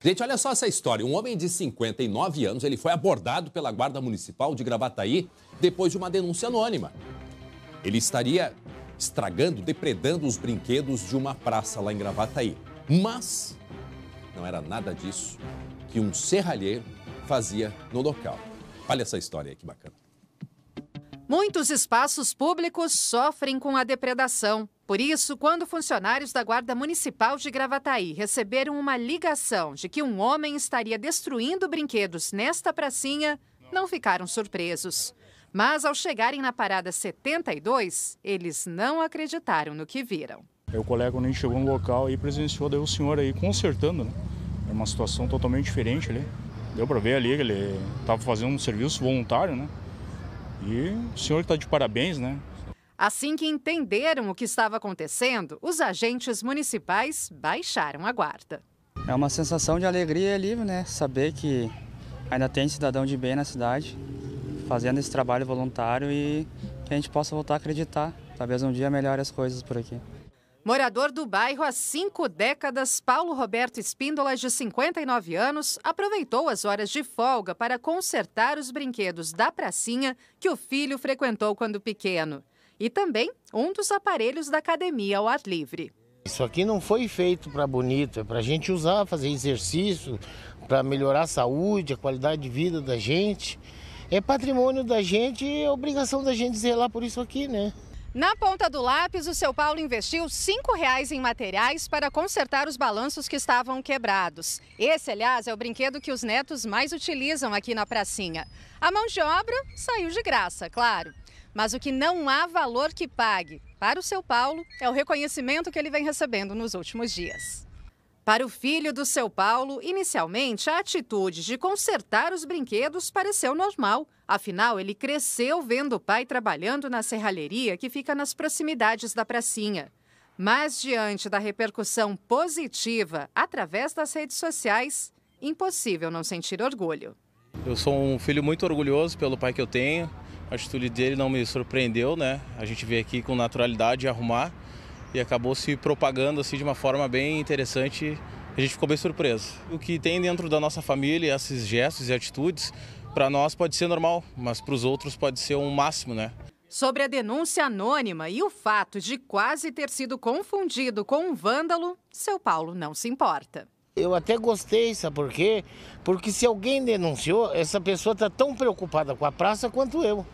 Gente, olha só essa história. Um homem de 59 anos, ele foi abordado pela Guarda Municipal de Gravataí depois de uma denúncia anônima. Ele estaria estragando, depredando os brinquedos de uma praça lá em Gravataí. Mas não era nada disso que um serralheiro fazia no local. Olha essa história aí, que bacana. Muitos espaços públicos sofrem com a depredação. Por isso, quando funcionários da Guarda Municipal de Gravataí receberam uma ligação de que um homem estaria destruindo brinquedos nesta pracinha, não ficaram surpresos. Mas ao chegarem na parada 72, eles não acreditaram no que viram. Meu colega, quando a gente chegou no local, e presenciou daí o senhor aí consertando, né? É uma situação totalmente diferente ali. Deu para ver ali que ele estava fazendo um serviço voluntário, né? E o senhor está de parabéns, né? Assim que entenderam o que estava acontecendo, os agentes municipais baixaram a guarda. É uma sensação de alegria e alívio, né? Saber que ainda tem cidadão de bem na cidade, fazendo esse trabalho voluntário e que a gente possa voltar a acreditar. Talvez um dia melhore as coisas por aqui. Morador do bairro há cinco décadas, Paulo Roberto Espíndolas, de 59 anos, aproveitou as horas de folga para consertar os brinquedos da pracinha que o filho frequentou quando pequeno e também um dos aparelhos da academia ao ar livre. Isso aqui não foi feito para bonito, é para a gente usar, fazer exercício, para melhorar a saúde, a qualidade de vida da gente. É patrimônio da gente e é obrigação da gente zelar por isso aqui, né? Na ponta do lápis, o São Paulo investiu R$ 5,00 em materiais para consertar os balanços que estavam quebrados. Esse, aliás, é o brinquedo que os netos mais utilizam aqui na pracinha. A mão de obra saiu de graça, claro. Mas o que não há valor que pague para o seu Paulo é o reconhecimento que ele vem recebendo nos últimos dias. Para o filho do seu Paulo, inicialmente a atitude de consertar os brinquedos pareceu normal. Afinal, ele cresceu vendo o pai trabalhando na serralheria que fica nas proximidades da pracinha. Mas, diante da repercussão positiva através das redes sociais, impossível não sentir orgulho. Eu sou um filho muito orgulhoso pelo pai que eu tenho. A atitude dele não me surpreendeu, né? A gente veio aqui com naturalidade arrumar e acabou se propagando assim de uma forma bem interessante. A gente ficou bem surpreso. O que tem dentro da nossa família, esses gestos e atitudes, para nós pode ser normal, mas para os outros pode ser um máximo, né? Sobre a denúncia anônima e o fato de quase ter sido confundido com um vândalo, seu Paulo não se importa eu até gostei, sabe por quê? Porque se alguém denunciou, essa pessoa está tão preocupada com a praça quanto eu.